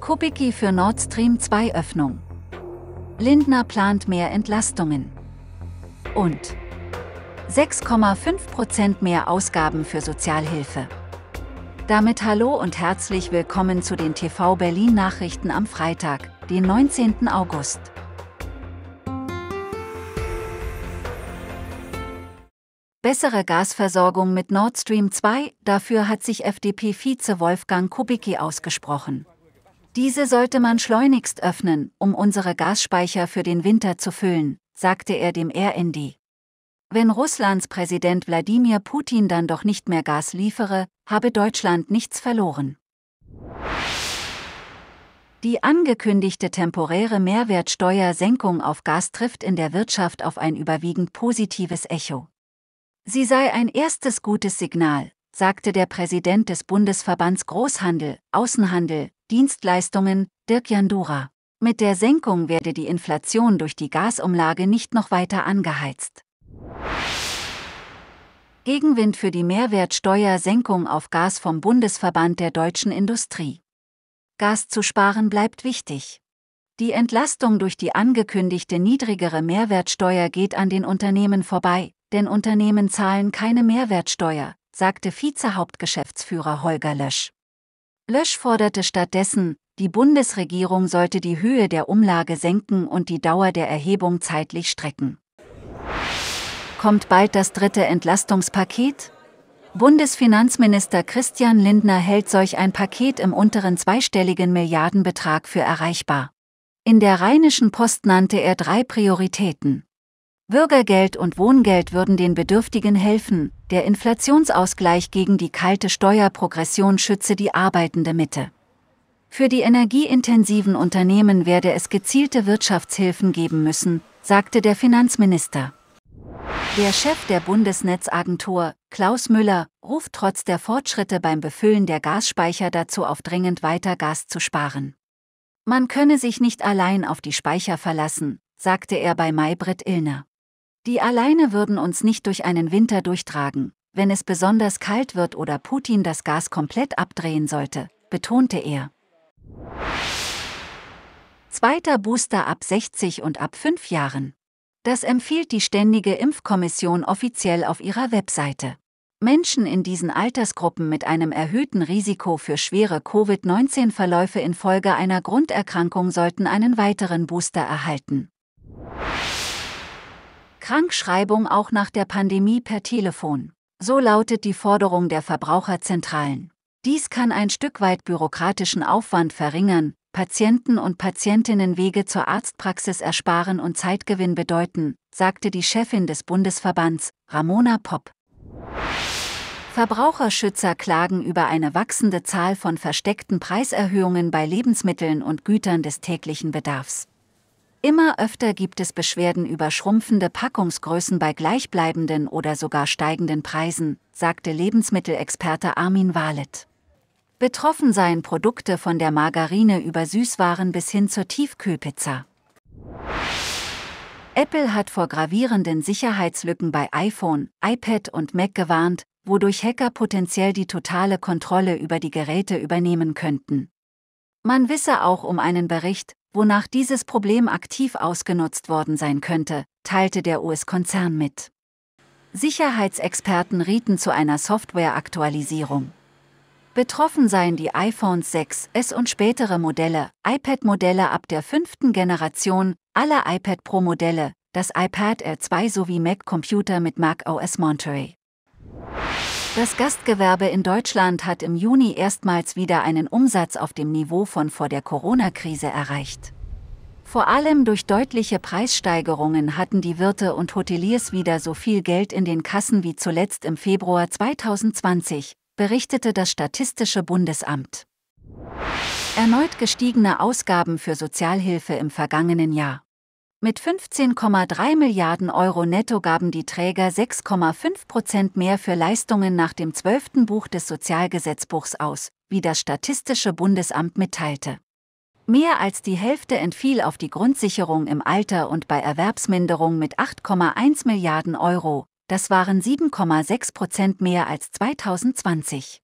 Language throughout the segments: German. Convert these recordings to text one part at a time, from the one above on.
Kubicki für Nord Stream 2 Öffnung. Lindner plant mehr Entlastungen. Und 6,5% Prozent mehr Ausgaben für Sozialhilfe. Damit hallo und herzlich willkommen zu den TV Berlin Nachrichten am Freitag, den 19. August. Bessere Gasversorgung mit Nord Stream 2, dafür hat sich FDP-Vize Wolfgang Kubicki ausgesprochen. Diese sollte man schleunigst öffnen, um unsere Gasspeicher für den Winter zu füllen, sagte er dem RND. Wenn Russlands Präsident Wladimir Putin dann doch nicht mehr Gas liefere, habe Deutschland nichts verloren. Die angekündigte temporäre Mehrwertsteuersenkung auf Gas trifft in der Wirtschaft auf ein überwiegend positives Echo. Sie sei ein erstes gutes Signal, sagte der Präsident des Bundesverbands Großhandel, Außenhandel, Dienstleistungen, Dirk Jandura. Mit der Senkung werde die Inflation durch die Gasumlage nicht noch weiter angeheizt. Gegenwind für die Mehrwertsteuersenkung auf Gas vom Bundesverband der deutschen Industrie. Gas zu sparen bleibt wichtig. Die Entlastung durch die angekündigte niedrigere Mehrwertsteuer geht an den Unternehmen vorbei, denn Unternehmen zahlen keine Mehrwertsteuer, sagte Vizehauptgeschäftsführer Holger Lösch. Lösch forderte stattdessen, die Bundesregierung sollte die Höhe der Umlage senken und die Dauer der Erhebung zeitlich strecken. Kommt bald das dritte Entlastungspaket? Bundesfinanzminister Christian Lindner hält solch ein Paket im unteren zweistelligen Milliardenbetrag für erreichbar. In der Rheinischen Post nannte er drei Prioritäten. Bürgergeld und Wohngeld würden den Bedürftigen helfen, der Inflationsausgleich gegen die kalte Steuerprogression schütze die arbeitende Mitte. Für die energieintensiven Unternehmen werde es gezielte Wirtschaftshilfen geben müssen, sagte der Finanzminister. Der Chef der Bundesnetzagentur, Klaus Müller, ruft trotz der Fortschritte beim Befüllen der Gasspeicher dazu auf, dringend weiter Gas zu sparen. Man könne sich nicht allein auf die Speicher verlassen, sagte er bei Maybrit Illner. Die alleine würden uns nicht durch einen Winter durchtragen, wenn es besonders kalt wird oder Putin das Gas komplett abdrehen sollte, betonte er. Zweiter Booster ab 60 und ab 5 Jahren. Das empfiehlt die Ständige Impfkommission offiziell auf ihrer Webseite. Menschen in diesen Altersgruppen mit einem erhöhten Risiko für schwere Covid-19-Verläufe infolge einer Grunderkrankung sollten einen weiteren Booster erhalten. Krankschreibung auch nach der Pandemie per Telefon. So lautet die Forderung der Verbraucherzentralen. Dies kann ein Stück weit bürokratischen Aufwand verringern, Patienten und Patientinnen Wege zur Arztpraxis ersparen und Zeitgewinn bedeuten, sagte die Chefin des Bundesverbands, Ramona Popp. Verbraucherschützer klagen über eine wachsende Zahl von versteckten Preiserhöhungen bei Lebensmitteln und Gütern des täglichen Bedarfs. Immer öfter gibt es Beschwerden über schrumpfende Packungsgrößen bei gleichbleibenden oder sogar steigenden Preisen, sagte Lebensmittelexperte Armin Walet. Betroffen seien Produkte von der Margarine über Süßwaren bis hin zur Tiefkühlpizza. Apple hat vor gravierenden Sicherheitslücken bei iPhone, iPad und Mac gewarnt, wodurch Hacker potenziell die totale Kontrolle über die Geräte übernehmen könnten. Man wisse auch um einen Bericht, wonach dieses Problem aktiv ausgenutzt worden sein könnte, teilte der US-Konzern mit. Sicherheitsexperten rieten zu einer Softwareaktualisierung. Betroffen seien die iPhones 6S und spätere Modelle, iPad-Modelle ab der fünften Generation, alle iPad Pro-Modelle, das iPad r 2 sowie Mac-Computer mit Mac OS Monterey. Das Gastgewerbe in Deutschland hat im Juni erstmals wieder einen Umsatz auf dem Niveau von vor der Corona-Krise erreicht. Vor allem durch deutliche Preissteigerungen hatten die Wirte und Hoteliers wieder so viel Geld in den Kassen wie zuletzt im Februar 2020, berichtete das Statistische Bundesamt. Erneut gestiegene Ausgaben für Sozialhilfe im vergangenen Jahr. Mit 15,3 Milliarden Euro netto gaben die Träger 6,5 Prozent mehr für Leistungen nach dem 12. Buch des Sozialgesetzbuchs aus, wie das Statistische Bundesamt mitteilte. Mehr als die Hälfte entfiel auf die Grundsicherung im Alter und bei Erwerbsminderung mit 8,1 Milliarden Euro, das waren 7,6 Prozent mehr als 2020.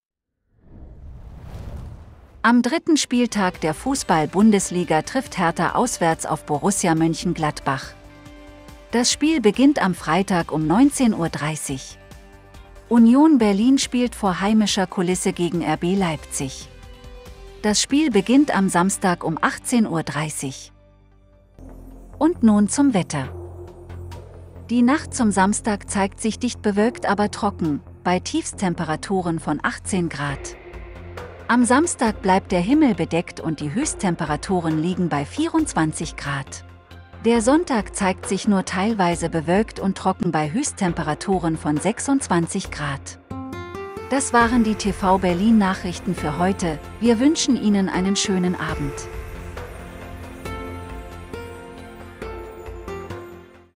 Am dritten Spieltag der Fußball-Bundesliga trifft Hertha auswärts auf Borussia Mönchengladbach. Das Spiel beginnt am Freitag um 19.30 Uhr. Union Berlin spielt vor heimischer Kulisse gegen RB Leipzig. Das Spiel beginnt am Samstag um 18.30 Uhr. Und nun zum Wetter. Die Nacht zum Samstag zeigt sich dicht bewölkt, aber trocken, bei Tiefstemperaturen von 18 Grad. Am Samstag bleibt der Himmel bedeckt und die Höchsttemperaturen liegen bei 24 Grad. Der Sonntag zeigt sich nur teilweise bewölkt und trocken bei Höchsttemperaturen von 26 Grad. Das waren die TV Berlin Nachrichten für heute. Wir wünschen Ihnen einen schönen Abend.